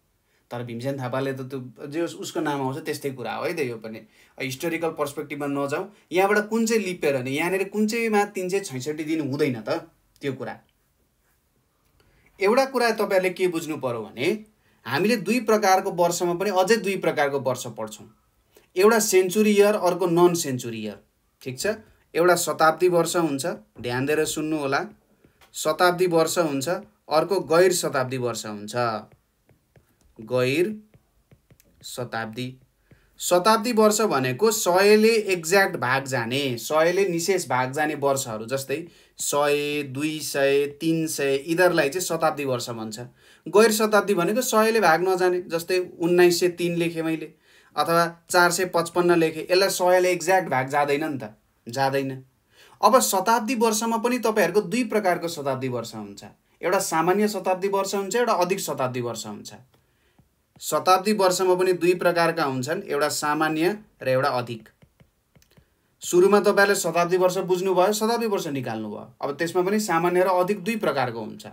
तर भीमसेन थापाले त त्यो जे उसको नाम आउँछ त्यस्तै कुरा हो है त यो पनि हिस्टोरिकल पर्सपेक्टिभमा नजाउँ यहाँबाट कुन चाहिँ लिपेर नि यहाँनिर कुन चाहिँमा तिन सय छैसठी दिन हुँदैन त त्यो कुरा एउटा कुरा तपाईँहरूले के बुझ्नु पऱ्यो भने हामीले दुई प्रकारको वर्षमा पनि अझै दुई प्रकारको वर्ष पढ्छौँ एउटा सेन्चुरी इयर अर्को नन सेन्चुरी इयर ठिक छ एउटा शताब्दी वर्ष हुन्छ ध्यान दिएर सुन्नु होला शताब्दी वर्ष हुन्छ अर्को गैर शताब्दी वर्ष हुन्छ गैर शताब्दी शताब्दी वर्ष भनेको सयले एक्ज्याक्ट भाग जाने सयले निशेष भाग जाने वर्षहरू जस्तै सय दुई सय तिन सय यिनीहरूलाई चाहिँ शताब्दी वर्ष भन्छ गैर शताब्दी भनेको सयले भाग नजाने जस्तै उन्नाइस सय तिन लेखेँ मैले अथवा चार सय पचपन्न लेखेँ यसलाई सयले एक्ज्याक्ट भाग जाँदैन नि त जाँदैन अब शताब्दी वर्षमा पनि तपाईँहरूको दुई प्रकारको शताब्दी वर्ष हुन्छ एउटा सामान्य शताब्दी वर्ष हुन्छ एउटा अधिक शताब्दी वर्ष हुन्छ शताब्दी वर्षमा पनि दुई प्रकारका हुन्छन् एउटा सामान्य र एउटा अधिक सुरुमा तपाईँहरूले शताब्दी वर्ष बुझ्नुभयो शताब्दी वर्ष निकाल्नु भयो अब त्यसमा पनि सामान्य र अधिक दुई प्रकारको हुन्छ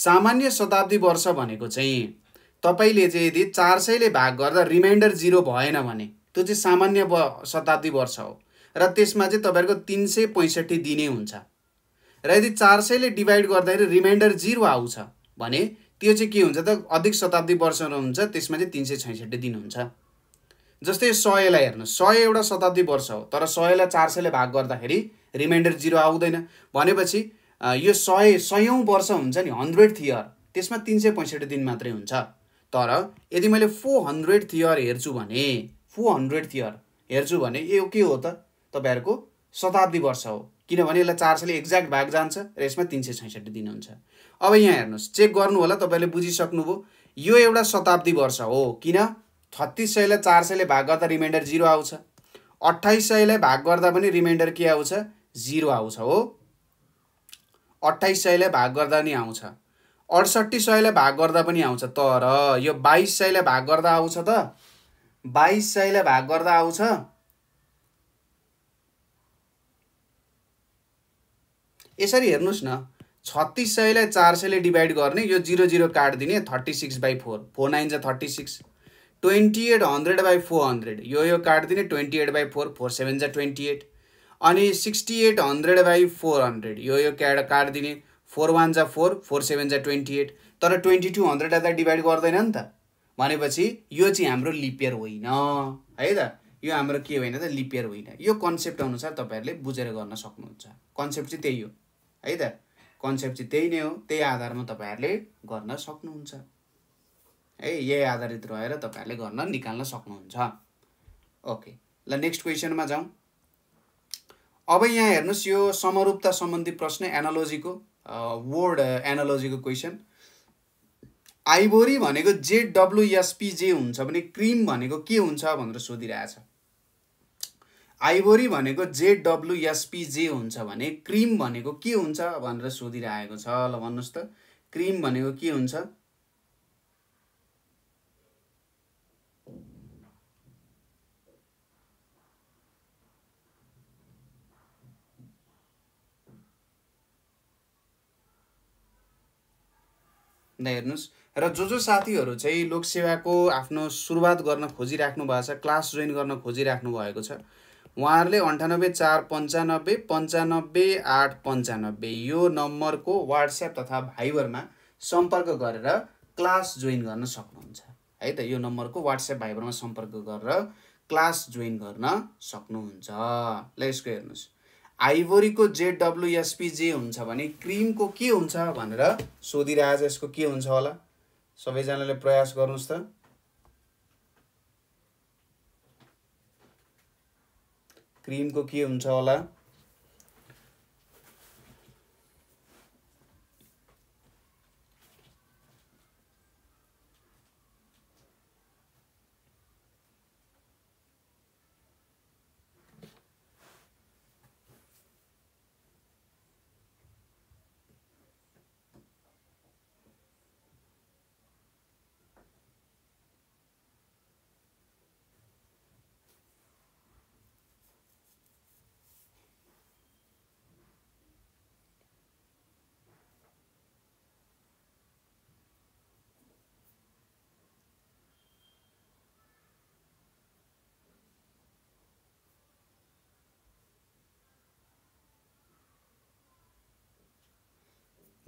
सामान्य शताब्दी वर्ष भनेको चाहिँ तपाईँले चाहिँ यदि चार सयले भाग गर्दा रिमाइन्डर जिरो भएन भने त्यो चाहिँ सामान्य शताब्दी वर्ष हो र त्यसमा चाहिँ तपाईँहरूको तिन सय पैँसठी दिने हुन्छ र यदि चार सयले डिभाइड गर्दाखेरि रिमाइन्डर जिरो आउँछ भने त्यो चाहिँ के हुन्छ त अधिक शताब्दी वर्षहरू हुन्छ त्यसमा चाहिँ तिन सय छैसठी दिन हुन्छ जस्तै सयलाई हेर्नु सय एउटा शताब्दी वर्ष हो तर सयलाई चार सयले भाग गर्दाखेरि रिमाइन्डर जिरो आउँदैन भनेपछि यो सय सयौँ वर्ष हुन्छ नि हन्ड्रेड थियर त्यसमा तिन सय पैँसठी दिन मात्रै हुन्छ तर यदि मैले फोर हन्ड्रेड थियर हेर्छु भने फोर हन्ड्रेड थियर हेर्छु भने यो के हो त तपाईँहरूको शताब्दी वर्ष हो किनभने यसलाई चार सयले एक्ज्याक्ट भाग जान्छ र यसमा तिन सय छैसठी दिनुहुन्छ अब यहाँ हेर्नुहोस् चेक गर्नु होला तपाईँले बुझिसक्नुभयो यो एउटा शताब्दी वर्ष हो किन छत्तिस सयलाई चार सयले भाग गर्दा रिमाइन्डर जिरो आउँछ अठाइस सयलाई भाग गर्दा पनि रिमाइन्डर के आउँछ जिरो आउँछ हो अठाइस सयलाई भाग गर्दा नि आउँछ अडसट्ठी सयलाई भाग गर्दा पनि आउँछ तर यो बाइस सयलाई भाग गर्दा आउँछ त बाइस सयलाई भाग गर्दा आउँछ यसरी हेर्नुहोस् न छत्तिस सयलाई चार सयले डिभाइड गर्ने यो जिरो जिरो काटिदिने दिने thirty six by four four nine जा thirty six twenty eight hundred by four hundred यो यो काटिदिने दिने twenty eight by four four seven जा ट्वेन्टी एट अनि sixty eight hundred by four hundred यो यो क्याड काटिदिने दिने फोर वान जा फोर फोर सेभेन जा ट्वेन्टी एट तर ट्वेन्टी टू हन्ड्रेडलाई त डिभाइड गर्दैन नि त भनेपछि यो चाहिँ हाम्रो लिपियर होइन है त यो हाम्रो के होइन त लिपियर होइन यो कन्सेप्ट अनुसार तपाईँहरूले बुझेर गर्न सक्नुहुन्छ कन्सेप्ट चाहिँ त्यही हो है त कन्सेप्ट चाहिँ त्यही नै हो त्यही आधारमा तपाईँहरूले गर्न सक्नुहुन्छ है यही आधारित रहेर तपाईँहरूले गर्न निकाल्न सक्नुहुन्छ ओके ल नेक्स्ट क्वेसनमा जाउँ अब यहाँ हेर्नुहोस् यो समरूपता सम्बन्धी प्रश्न एनालोजीको वर्ड एनालोजीको क्वेसन आइबोरी भनेको जेडब्लुएसपी जे हुन्छ भने क्रिम भनेको के हुन्छ भनेर सोधिरहेछ आइबोरी भनेको जे हुन्छ भने क्रिम भनेको के हुन्छ भनेर सोधिरहेको छ ल भन्नुहोस् त क्रिम भनेको के हुन्छ हेर्नुहोस् र जो जो साथीहरू चाहिँ लोकसेवाको आफ्नो सुरुवात गर्न खोजिराख्नु भएको छ क्लास जोइन गर्न खोजिराख्नु भएको छ उहाँहरूले अन्ठानब्बे चार पन्चानब्बे पन्चानब्बे आठ पन्चानब्बे यो नम्बरको वाट्सएप तथा भाइबरमा सम्पर्क गरेर क्लास जोइन गर्न सक्नुहुन्छ है त यो नम्बरको वाट्सएप भाइबरमा सम्पर्क गरेर क्लास जोइन गर्न सक्नुहुन्छ ल यसको हेर्नुहोस् आइभोरीको जेडब्लुएसपी जे हुन्छ भने क्रिमको के हुन्छ भनेर सोधिरहेछ यसको के हुन्छ होला सबैजनाले प्रयास गर्नुहोस् त क्रिमको के हुन्छ होला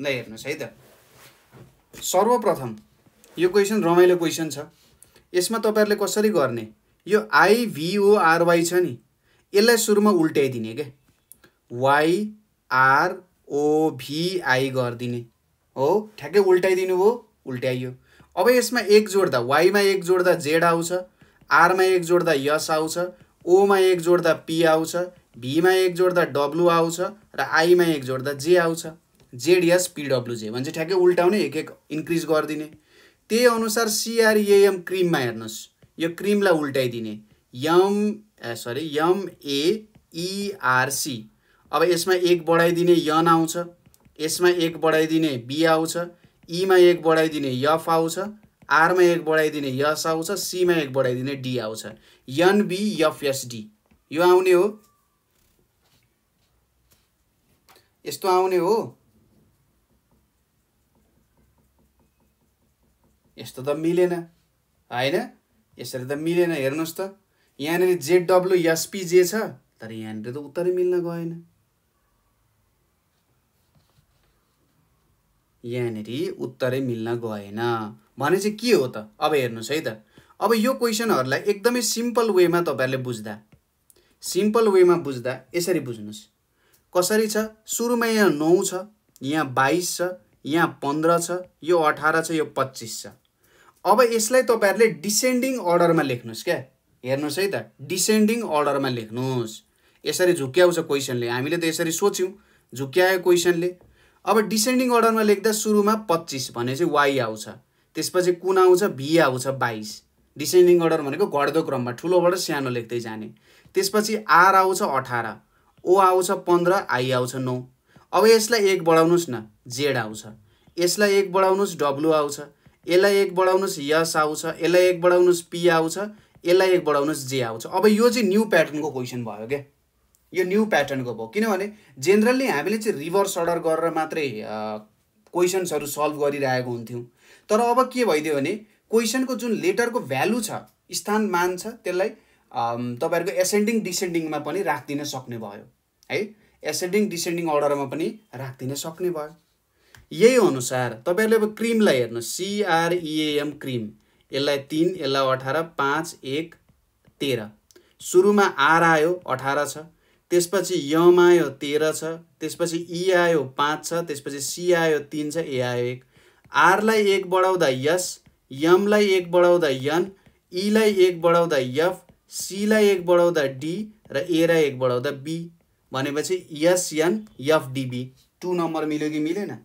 ल हेर्नुहोस् है त सर्वप्रथम यो क्वेसन रमाइलो क्वेसन छ यसमा तपाईँहरूले कसरी गर्ने यो आइभिओआरवाई छ नि यसलाई सुरुमा उल्ट्याइदिने क्या वाइआरओभिआई गरिदिने हो ठ्याक्कै उल्टाइदिनु हो उल्ट्याइयो अब यसमा एक जोड्दा वाइमा एक जोड्दा जेड आउँछ आरमा एक जोड्दा यस आउँछ ओमा एक जोड्दा पी आउँछ भीमा एक जोड्दा डब्लु आउँछ र आईमा एक जोड्दा जे आउँछ जेडिएस पिडब्लुजे भने चाहिँ ठ्याक्कै उल्टाउने एक एक इन्क्रिज गरिदिने त्यही अनुसार सिआरएएम क्रिममा हेर्नुहोस् यो क्रिमलाई उल्टाइदिने यम सरी यम ए इआरसी अब यसमा एक बढाइदिने यन आउँछ यसमा एक बढाइदिने बी आउँछ ईमा एक बढाइदिने यफ आउँछ आरमा एक बढाइदिने यस आउँछ सीमा एक बढाइदिने डी आउँछ यनबी डी यो आउने हो यस्तो आउने हो यस्तो त मिलेन होइन यसरी त मिलेन हेर्नुहोस् त यहाँनिर एसपी जे छ तर यहाँनिर त उत्तरै मिल्न गएन यहाँनिर उत्तरै मिल्न गएन भने चाहिँ के हो त अब हेर्नुहोस् है त अब यो क्वेसनहरूलाई एकदमै सिम्पल वेमा तपाईँहरूले बुझ्दा सिम्पल वेमा बुझ्दा यसरी बुझ्नुहोस् कसरी छ सुरुमा यहाँ नौ छ यहाँ बाइस छ यहाँ पन्ध्र छ यो अठार छ यो पच्चिस छ अब यसलाई तपाईँहरूले डिसेन्डिङ अर्डरमा लेख्नुहोस् क्या हेर्नुहोस् है त डिसेन्डिङ अर्डरमा लेख्नुहोस् यसरी झुक्क्याउँछ क्वेसनले हामीले त यसरी सोच्यौँ झुक्क्यायो क्वेसनले अब डिसेन्डिङ अर्डरमा लेख्दा सुरुमा पच्चिस भनेपछि वाइ आउँछ त्यसपछि कुन आउँछ भी आउँछ बाइस डिसेन्डिङ अर्डर भनेको घट्दो क्रममा ठुलोबाट सानो लेख्दै जाने त्यसपछि आर आउँछ अठार ओ आउँछ पन्ध्र आई आउँछ नौ अब यसलाई एक बढाउनुहोस् न जेड आउँछ यसलाई एक बढाउनुहोस् डब्लु आउँछ यसलाई एक बढाउनुहोस् यस आउँछ यसलाई एक बढाउनुहोस् पी आउँछ यसलाई एक बढाउनुहोस् जे आउँछ अब यो चाहिँ न्यू प्याटर्नको क्वेसन भयो क्या यो न्यू प्याटर्नको भयो किनभने जेनरली हामीले चाहिँ रिभर्स अर्डर गरेर मात्रै क्वेसन्सहरू सल्भ गरिरहेको हुन्थ्यौँ तर अब के भइदियो भने क्वेसनको जुन लेटरको भ्यालु छ स्थान मान छ त्यसलाई तपाईँहरूको एसेन्डिङ डिसेन्डिङमा पनि राखिदिन सक्ने भयो है एसेन्डिङ डिसेन्डिङ अर्डरमा पनि राखिदिन सक्ने भयो यही अनुसार तपाईँहरूले अब क्रिमलाई हेर्नु सिआरइएम e क्रिम यसलाई तिन यसलाई अठार पाँच एक तेह्र सुरुमा आर आयो अठार छ त्यसपछि यम आयो तेह्र छ त्यसपछि इ e आयो पाँच छ त्यसपछि सी आयो तिन छ ए आयो एक आरलाई एक बढाउँदा यस यमलाई एक बढाउँदा यन ईलाई एक बढाउँदा यफ सीलाई एक बढाउँदा डी र एलाई एक बढाउँदा बी भनेपछि यस यन यफ डिबी टु नम्बर मिल्यो कि मिलेन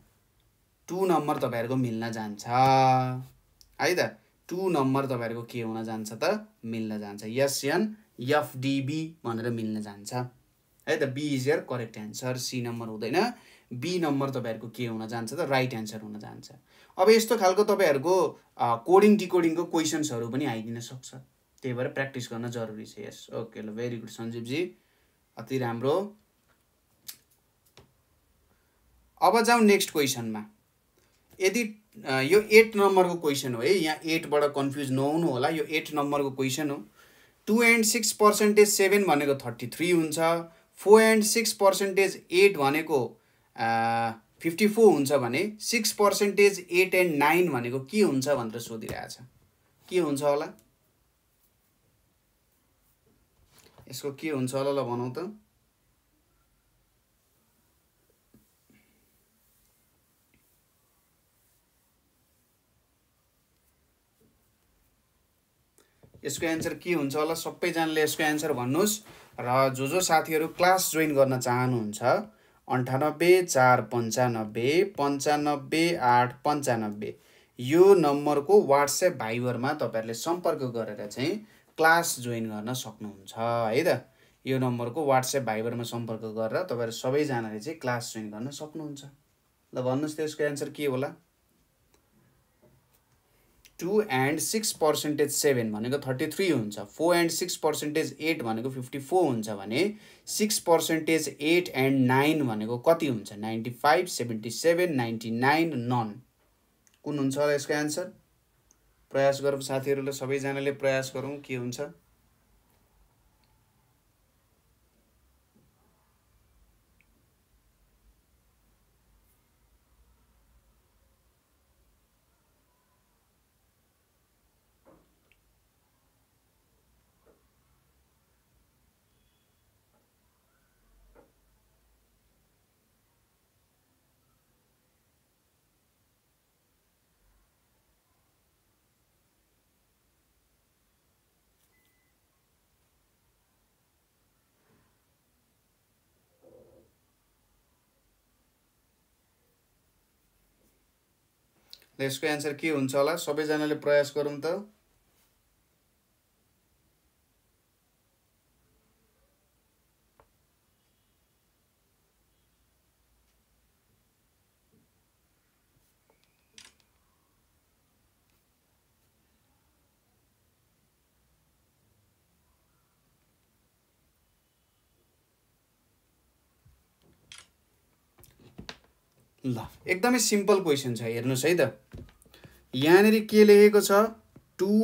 टु नम्बर तपाईँहरूको मिल्न जान्छ है त टु नम्बर तपाईँहरूको के हुन जान्छ त मिल्न जान्छ एसएन एफडिबी भनेर मिल्न जान्छ है त B is your correct answer C number हुँदैन बी नम्बर तपाईँहरूको के हुन जान्छ त राइट एन्सर हुन जान्छ अब यस्तो खालको तपाईँहरूको कोडिङ डिकोडिङको क्वेसन्सहरू पनि आइदिन सक्छ त्यही भएर प्र्याक्टिस गर्न जरुरी छ यस ओके ल भेरी गुड सञ्जीवजी अति राम्रो अब जाउँ नेक्स्ट क्वेसनमा यदि यो एट नम्बरको क्वेसन हो है यहाँ एटबाट कन्फ्युज नहुनु होला यो एट नम्बरको क्वेसन हो two and six percentage seven भनेको थर्टी थ्री हुन्छ four and six percentage eight भनेको फिफ्टी फोर हुन्छ भने six percentage eight and nine भनेको के हुन्छ भनेर सोधिरहेछ के हुन्छ होला यसको के हुन्छ होला ल भनौँ त यसको एन्सर के हुन्छ होला सबैजनाले यसको एन्सर भन्नुहोस् र जो जो साथीहरू क्लास जोइन गर्न चाहनुहुन्छ अन्ठानब्बे चार पन्चानब्बे पन्चानब्बे आठ पन्चानब्बे यो नम्बरको वाट्सएप भाइबरमा तपाईँहरूले सम्पर्क गरेर चाहिँ क्लास जोइन गर्न सक्नुहुन्छ है त यो नम्बरको वाट्सएप भाइबरमा सम्पर्क गरेर तपाईँहरू सबैजनाले चाहिँ क्लास जोइन गर्न सक्नुहुन्छ ल भन्नुहोस् त यसको एन्सर के होला two and six percentage seven भनेको थर्टी थ्री हुन्छ four and six percentage eight भनेको फिफ्टी फोर हुन्छ भने six percentage eight and nine भनेको कति हुन्छ ninety five seventy seven ninety nine none कुन हुन्छ होला यसको एन्सर प्रयास गरौँ साथीहरूले सबैजनाले प्रयास गरौँ के हुन्छ र यसको एन्सर के हुन्छ होला सबैजनाले प्रयास गरौँ त ल एकदमै सिम्पल क्वेसन छ हेर्नुहोस् है त यहाँनिर के लेखेको छ two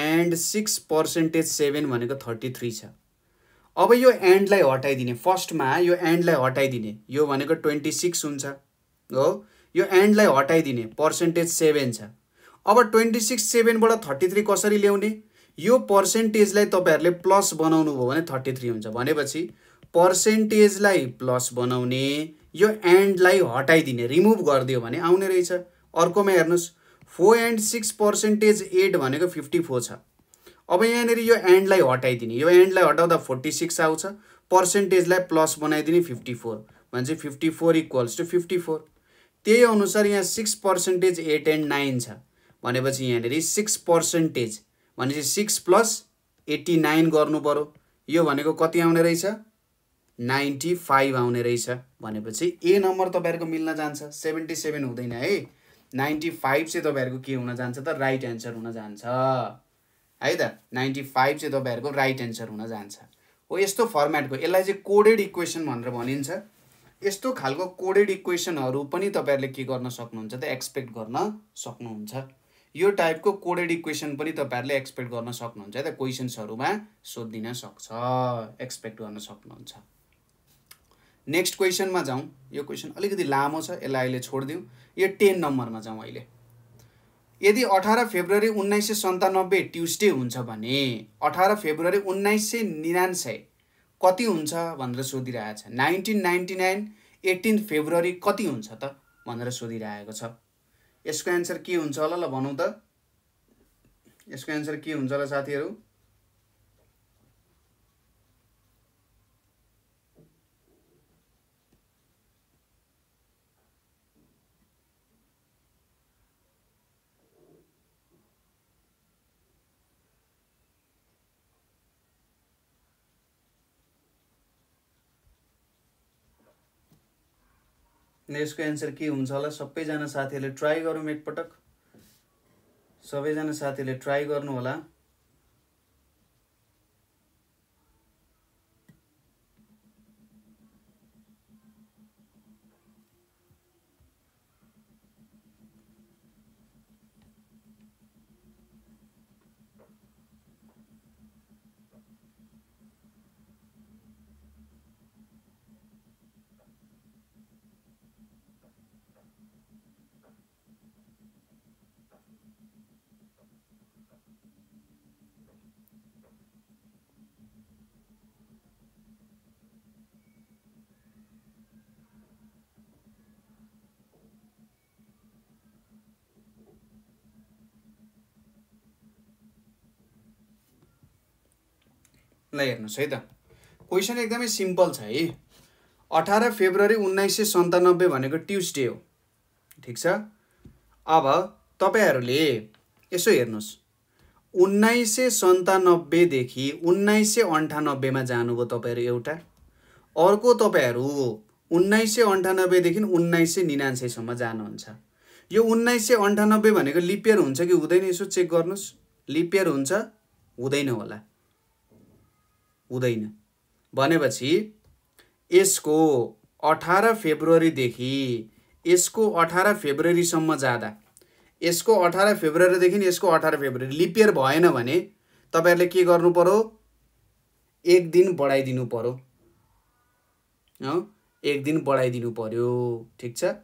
and six percentage seven भनेको थर्टी थ्री छ अब यो एन्डलाई हटाइदिने फर्स्टमा यो एन्डलाई हटाइदिने यो भनेको ट्वेन्टी सिक्स हुन्छ हो यो एन्डलाई हटाइदिने पर्सेन्टेज सेभेन छ अब ट्वेन्टी सिक्स सेभेनबाट थर्टी थ्री कसरी ल्याउने यो पर्सेन्टेजलाई तपाईँहरूले प्लस बनाउनु भयो भने थर्टी थ्री हुन्छ भनेपछि पर्सेन्टेजलाई प्लस बनाउने यो एन्डलाई हटाइदिने रिमुभ गरिदियो भने आउने रहेछ अर्कोमा हेर्नुहोस् four and six percentage eight भनेको फिफ्टी फोर छ अब यहाँनिर यो एन्डलाई हटाइदिने यो एन्डलाई हटाउँदा फोर्टी सिक्स आउँछ पर्सेन्टेजलाई प्लस बनाइदिने फिफ्टी फोर भने fifty four equals to fifty four त्यही अनुसार यहाँ six percentage eight and nine छ भनेपछि यहाँनिर सिक्स पर्सेन्टेज भनेपछि सिक्स प्लस एट्टी नाइन गर्नु पऱ्यो यो भनेको कति आउने रहेछ नाइन्टी फाइभ आउने रहेछ भनेपछि ए नम्बर तपाईँहरूको मिल्न जान्छ सेभेन्टी सेभेन हुँदैन है नाइन्टी फाइभ चाहिँ तपाईँहरूको के हुन जान्छ त राइट एन्सर हुन जान्छ है त नाइन्टी फाइभ चाहिँ तपाईँहरूको राइट एन्सर हुन जान्छ हो यस्तो फर्मेटको यसलाई चाहिँ कोडेड इक्वेसन भनेर भनिन्छ यस्तो खालको कोडेड इक्वेसनहरू पनि तपाईँहरूले के गर्न सक्नुहुन्छ त एक्सपेक्ट गर्न सक्नुहुन्छ यो टाइपको कोडेड इक्वेसन पनि तपाईँहरूले एक्सपेक्ट गर्न सक्नुहुन्छ है त क्वेसन्सहरूमा सोधिन सक्छ एक्सपेक्ट गर्न सक्नुहुन्छ नेक्स्ट क्वेसनमा जाउँ यो क्वेसन अलिकति लामो छ यसलाई अहिले छोडिदिउँ यो टेन नम्बरमा जाउँ अहिले यदि अठार फेब्रुअरी उन्नाइस सय सन्तानब्बे ट्युसडे हुन्छ भने अठार फेब्रुअरी उन्नाइस सय निनान्सय कति हुन्छ भनेर सोधिरहेको छ nineteen ninety nine eighteen February कति हुन्छ त भनेर सोधिरहेको छ यसको एन्सर के हुन्छ होला ल भनौँ त यसको एन्सर के हुन्छ होला साथीहरू यसको एन्सर के हुन्छ होला सबैजना साथीहरूले ट्राई गरौँ एकपटक सबैजना साथीहरूले ट्राई होला ल हेर्नुहोस् है त क्वेसन एकदमै सिम्पल छ है अठार फेब्रुअरी उन्नाइस सय सन्तानब्बे भनेको ट्युसडे हो ठिक छ अब तपाईँहरूले यसो हेर्नुहोस् उन्नाइस सय सन्तानब्बेदेखि उन्नाइस सय अन्ठानब्बेमा जानुभयो तपाईँहरू एउटा अर्को तपाईँहरू उन्नाइस सय अन्ठानब्बेदेखि उन्नाइस सय निनान्सेसम्म जानुहुन्छ यो उन्नाइस सय अन्ठानब्बे भनेको लिपियर हुन्छ कि हुँदैन यसो चेक गर्नुहोस् लिपियर हुन्छ हुँदैन होला हुँदैन भनेपछि यसको अठार फेब्रुअरीदेखि यसको अठार फेब्रुअरीसम्म जाँदा यसको अठार फेब्रुअरीदेखि यसको अठार फेब्रुअरी लिपियर भएन भने तपाईँहरूले के गर्नु पऱ्यो एक दिन बढाइदिनु पऱ्यो हो एक दिन बढाइदिनु पऱ्यो ठिक छ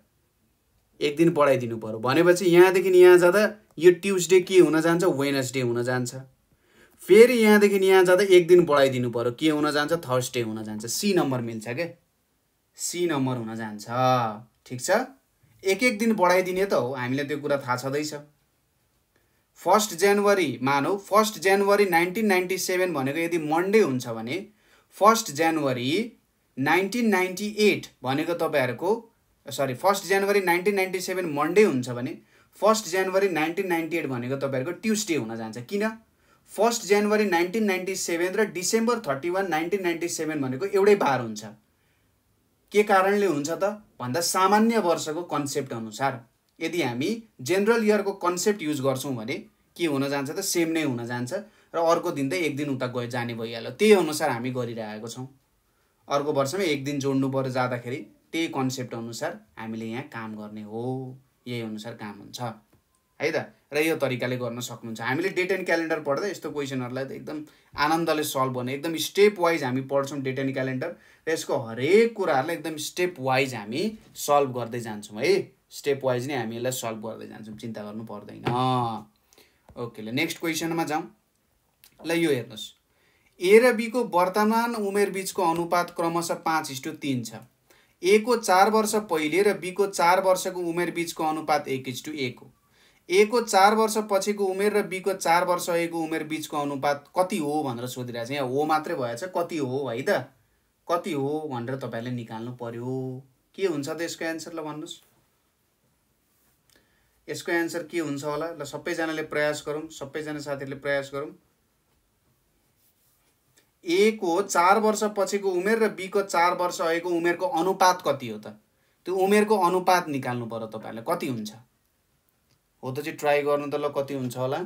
एक दिन बढाइदिनु पऱ्यो भनेपछि यहाँदेखि यहाँ जाँदा यो ट्युजडे के हुन जान्छ वेनसडे हुन जान्छ फेरि यहाँदेखि यहाँ जाँदा एक दिन बढाइदिनु पऱ्यो के हुन जान्छ थर्सडे हुन जान्छ सी नम्बर मिल्छ क्या सी नम्बर हुन जान्छ ठिक छ एक एक दिन बढाइदिने त हो हामीलाई त्यो कुरा थाहा छँदैछ फर्स्ट जनवरी मानौ first January nineteen ninety seven भनेको यदि मन्डे हुन्छ भने first January nineteen ninety eight भनेको तपाईँहरूको sorry first January nineteen ninety seven Monday हुन्छ भने first January nineteen ninety eight भनेको तपाईँहरूको ट्युसडे हुन जान्छ किन first January nineteen ninety seven र December thirty one nineteen ninety seven भनेको एउटै बार हुन्छ के कारणले हुन्छ त भन्दा सामान्य वर्षको कन्सेप्ट अनुसार यदि हामी जेनरल इयरको कन्सेप्ट युज गर्छौँ भने के हुन जान्छ त सेम नै हुन जान्छ र अर्को दिन त एक दिन उता गए जाने भइहाल्यो त्यही अनुसार हामी गरिरहेको छौँ अर्को वर्षमै एक दिन जोड्नु पर्यो जाँदाखेरि त्यही कन्सेप्ट अनुसार हामीले यहाँ काम गर्ने हो यही अनुसार काम हुन्छ है त र यो तरिकाले गर्न सक्नुहुन्छ हामीले डेट एन्ड क्यालेन्डर पढ्दा यस्तो क्वेसनहरूलाई त एकदम आनन्दले सल्भ गर्ने एकदम स्टेप वाइज हामी पढ्छौँ डेट एन्ड क्यालेन्डर र यसको हरेक कुराहरूलाई एकदम स्टेप वाइज हामी सल्भ गर्दै जान्छौँ है स्टेप वाइज नै हामी यसलाई सल्भ गर्दै जान्छौँ चिन्ता गर्नु पर्दैन ओके ल नेक्स्ट क्वेसनमा जाउँ ल यो हेर्नुहोस् ए र बीको वर्तमान उमेर बिचको अनुपात क्रमशः पाँच इस्टु तिन छ ए को चार वर्ष पहिले र बीको चार वर्षको उमेर बिचको अनुपात एक इस्टु एक हो ए एको चार पछिको उमेर र बीको चार वर्ष एको उमेर बिचको अनुपात कति हो भनेर सोधिरहेको छ यहाँ हो मात्रै भएछ कति हो है त कति हो भनेर तपाईँहरूले निकाल्नु पर्यो के हुन्छ त यसको एन्सर ल भन्नुहोस् यसको एन्सर के हुन्छ होला ल सबैजनाले प्रयास गरौँ सबैजना साथीहरूले प्रयास गरौँ ए एको चार पछिको उमेर र बीको चार वर्ष अहिलेको उमेरको अनुपात कति हो त त्यो उमेरको अनुपात निकाल्नु पर्यो तपाईँहरूले कति हुन्छ हो त चाहिँ ट्राई गर्नु त ल कति हुन्छ होला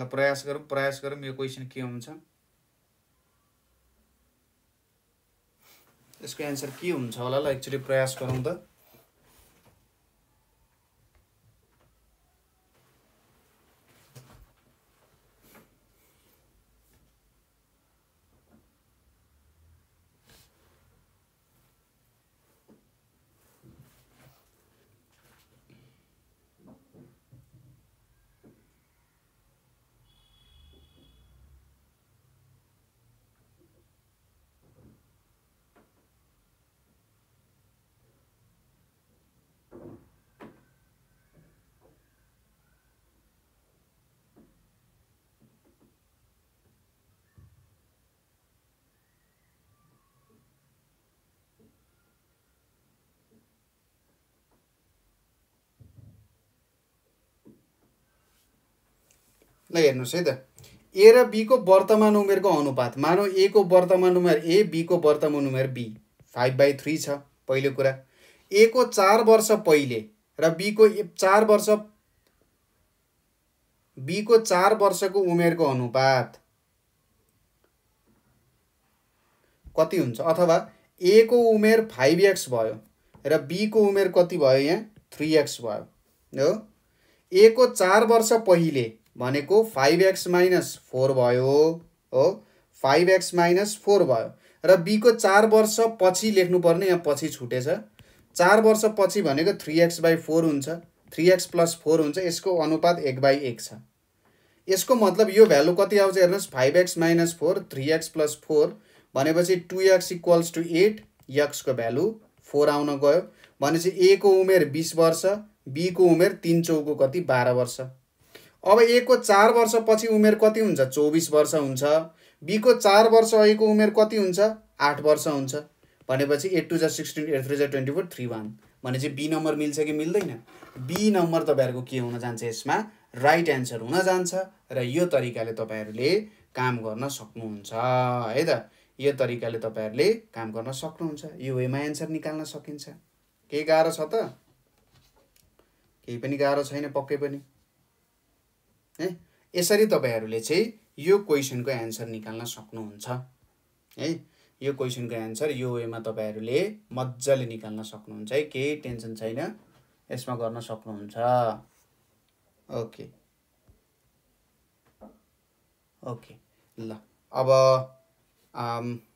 ल प्रयास गरौँ प्रयास गरौँ यो क्वेसन के हुन्छ यसको एन्सर के हुन्छ होला ल एकचोटि प्रयास गरौँ त ल हेर्नुहोस् है त ए र बीको वर्तमान उमेरको अनुपात मानौ एको वर्तमान उमेर ए बीको वर्तमान उमेर बी फाइभ बाई थ्री छ पहिलो कुरा एको चार वर्ष पहिले र बीको चार वर्ष बीको चार वर्षको उमेरको अनुपात कति हुन्छ अथवा एको उमेर फाइभ एक्स भयो र बीको उमेर कति भयो यहाँ थ्री एक्स भयो हो एको चार वर्ष पहिले भनेको फाइभ एक्स माइनस फोर भयो हो फाइभ एक्स माइनस फोर भयो र बीको चार वर्षपछि लेख्नुपर्ने यहाँ पछि छुटेछ चार वर्षपछि भनेको थ्री एक्स बाई फोर हुन्छ थ्री एक्स प्लस फोर हुन्छ यसको अनुपात एक बाई एक छ यसको मतलब यो भ्यालु कति आउँछ हेर्नुहोस् five x minus four three x plus four भनेपछि two x equals two eight यक्सको भ्यालु फोर आउन गयो भनेपछि ए को उमेर बिस वर्ष बीको उमेर तिन चौको कति बाह्र वर्ष अब एको चार वर्षपछि उमेर कति हुन्छ चौबिस वर्ष हुन्छ बीको चार वर्ष अघिको उमेर कति हुन्छ आठ वर्ष हुन्छ भनेपछि एट टू जा सिक्सटिन एट थ्री जा ट्वेन्टी फोर थ्री वान भने चाहिँ बी नम्बर मिल्छ कि मिल्दैन बी नम्बर तपाईँहरूको के हुन जान्छ यसमा राइट एन्सर हुन जान्छ र यो तरिकाले तपाईँहरूले काम गर्न सक्नुहुन्छ है त यो तरिकाले तपाईँहरूले काम गर्न सक्नुहुन्छ यो वेमा एन्सर निकाल्न सकिन्छ केही गाह्रो छ त केही पनि गाह्रो छैन पक्कै पनि है यसरी तपाईँहरूले चाहिँ यो क्वेसनको एन्सर निकाल्न सक्नुहुन्छ है यो क्वेसनको एन्सर यो वेमा तपाईँहरूले मजाले निकाल्न सक्नुहुन्छ है केही टेन्सन छैन यसमा गर्न सक्नुहुन्छ ओके ओके ल अब